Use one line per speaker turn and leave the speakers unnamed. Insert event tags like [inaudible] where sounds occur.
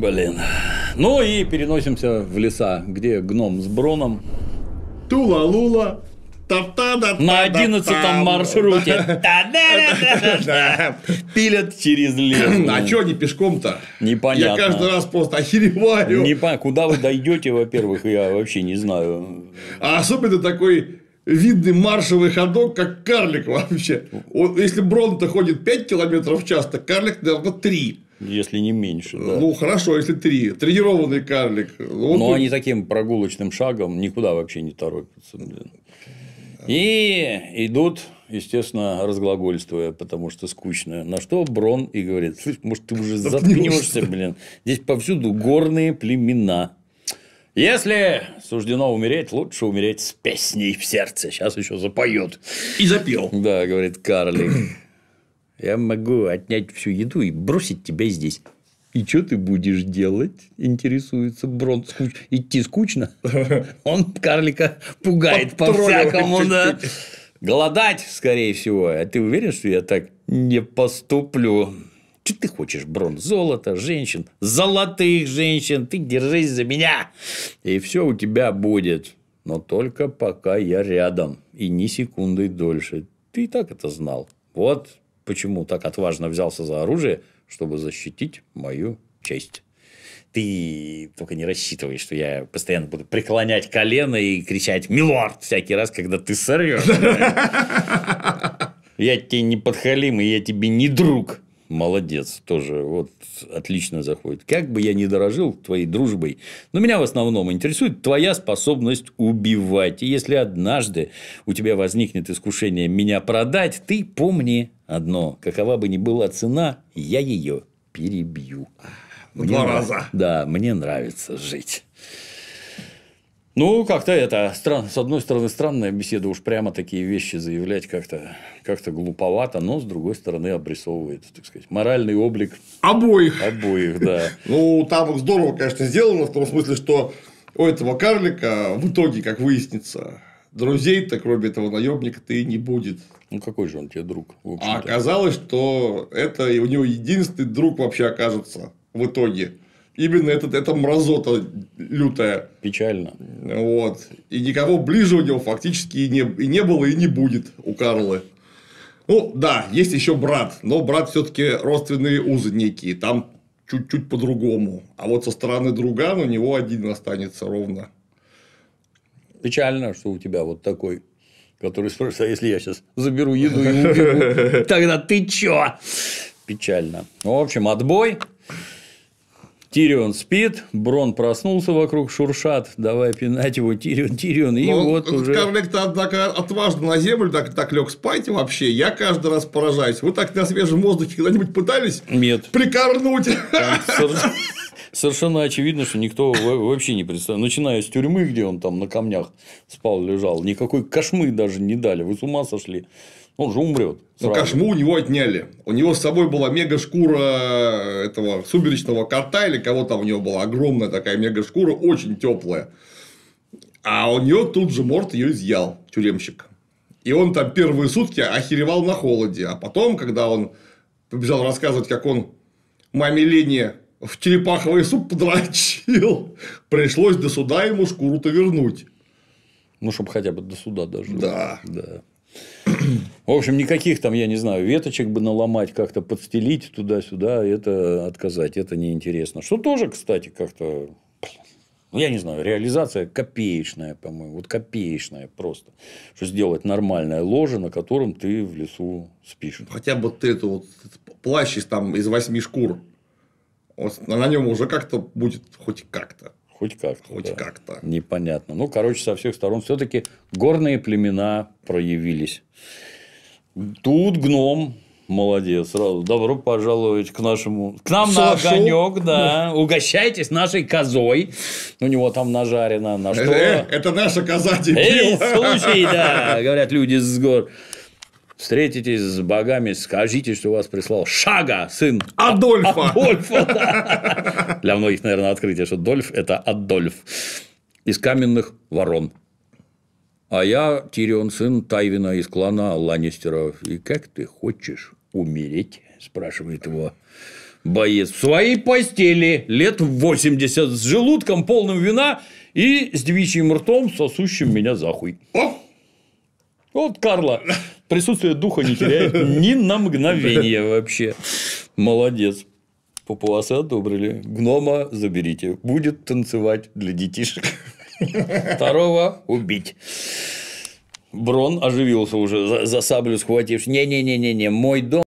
Блин. Ну и переносимся в леса, где гном с Броном. Тула-лула. На одиннадцатом маршруте.
[laughs] Пилят через лес. А что они пешком-то? Непонятно. Я каждый раз
просто охереваю. Не Куда вы дойдете, во-первых, я вообще не
знаю. А особенно такой видный маршевый ходок, как карлик вообще. если Брон-то ходит 5 километров в час, то карлик, наверное, 3.
Если не меньше, да. Ну, хорошо, если три. Тренированный карлик. Вот Но он... они таким прогулочным шагом никуда вообще не торопятся. Блин. И идут, естественно, разглагольствуя, потому что скучно. На что Брон и говорит, слышь, может, ты уже заткнешься, блин. Здесь повсюду горные племена. Если суждено умереть, лучше умереть с песней в сердце. Сейчас еще запоет. И запел. Да, говорит карлик. Я могу отнять всю еду и бросить тебя здесь. И что ты будешь делать? Интересуется Брон. Скуч... Идти скучно? [laughs] Он карлика пугает по-всякому. Да. Голодать, скорее всего. А ты уверен, что я так не поступлю? Что ты хочешь, Брон? Золото, женщин, золотых женщин. Ты держись за меня. И все у тебя будет. Но только пока я рядом. И ни секунды дольше. Ты и так это знал. Вот почему так отважно взялся за оружие, чтобы защитить мою честь. Ты только не рассчитывай, что я постоянно буду преклонять колено и кричать «Милорд!» всякий раз, когда ты сорвешь. [laughs] Я тебе не подхалим, и я тебе не друг молодец, тоже вот отлично заходит. Как бы я ни дорожил твоей дружбой, но меня в основном интересует твоя способность убивать. И если однажды у тебя возникнет искушение меня продать, ты помни одно. Какова бы ни была цена, я ее перебью. В мне два нрав... раза. Да, мне нравится жить. Ну, как-то это, стран, с одной стороны, странная беседа, уж прямо такие вещи заявлять как-то как глуповато, но, с другой стороны, обрисовывает, так сказать, моральный облик... Обоих. Обоих, да. [laughs] Ну, там здорово, конечно, сделано, в том смысле, что у этого карлика в
итоге, как выяснится, друзей так кроме этого наемника-то и не будет. Ну, какой же он тебе друг? А оказалось, что это у него единственный друг вообще окажется в итоге – именно этот, эта мразота лютая. Печально. Вот. И никого ближе у него фактически и не, и не было, и не будет у Карлы. Ну, да, есть еще брат, но брат все-таки родственные узы некие, там чуть-чуть по-другому. А вот со стороны друга у него один останется ровно.
Печально, что у тебя вот такой который спрашивает, а если я сейчас заберу еду и убегу, [laughs] тогда ты чё? Печально. Ну, в общем, отбой. Тирион спит, Брон проснулся вокруг, шуршат, давай пинать его, Тирион, Тирион, и Но ну, вот уже...
Карлик-то, однако, отважно на землю так, так лег спать вообще, я каждый раз поражаюсь. Вы так на свежем воздухе когда-нибудь пытались Нет. прикорнуть? [laughs]
совершенно очевидно, что никто вообще не представляет. Начиная с тюрьмы, где он там на камнях спал, лежал, никакой кошмы даже не дали. Вы с ума сошли. Он же умрет. Ну, сразу. Но кошму у него отняли. У него с собой была мега-шкура э, этого сумеречного
кота или кого там у него была огромная такая мега-шкура, очень теплая. А у нее тут же Морт ее изъял, тюремщик. И он там первые сутки охеревал на холоде. А потом, когда он побежал рассказывать, как он маме Лене в черепаховый суп подрочил. Пришлось до суда ему шкуру-то вернуть.
Ну, чтобы хотя бы до суда даже. Да. да. В общем, никаких там, я не знаю, веточек бы наломать, как-то подстелить туда-сюда, это отказать, это неинтересно. Что тоже, кстати, как-то, ну, я не знаю, реализация копеечная, по-моему, вот копеечная просто. Что сделать нормальное ложе, на котором ты в лесу спишь. Хотя бы ты это вот плащ из, там, из восьми шкур на нем уже как-то будет хоть как-то. Хоть как-то. Хоть да. как-то. Непонятно. Ну, короче, со всех сторон все-таки горные племена проявились. Тут гном Молодец, сразу. Добро пожаловать к нашему... К нам Сашу. на огонек, да. Угощайтесь нашей козой. У него там нажарено на что. Э, это наша коза, дебил. Эй, случай, да, [laughs] говорят люди с гор встретитесь с богами, скажите, что вас прислал Шага, сын
Адольфа. Адольфа.
Для многих, наверное, открытие, что Дольф – это Адольф. Из каменных ворон. А я Тирион, сын Тайвина из клана Ланнистеров. И как ты хочешь умереть? Спрашивает его боец. В своей постели лет 80 с желудком полным вина и с девичьим ртом сосущим меня захуй. О! Вот Карла присутствие духа не теряет ни на мгновение вообще. Молодец. Папуаса одобрили. Гнома заберите. Будет танцевать для детишек. Второго убить. Брон оживился уже за, за саблю схватившись. Не-не-не-не, мой дом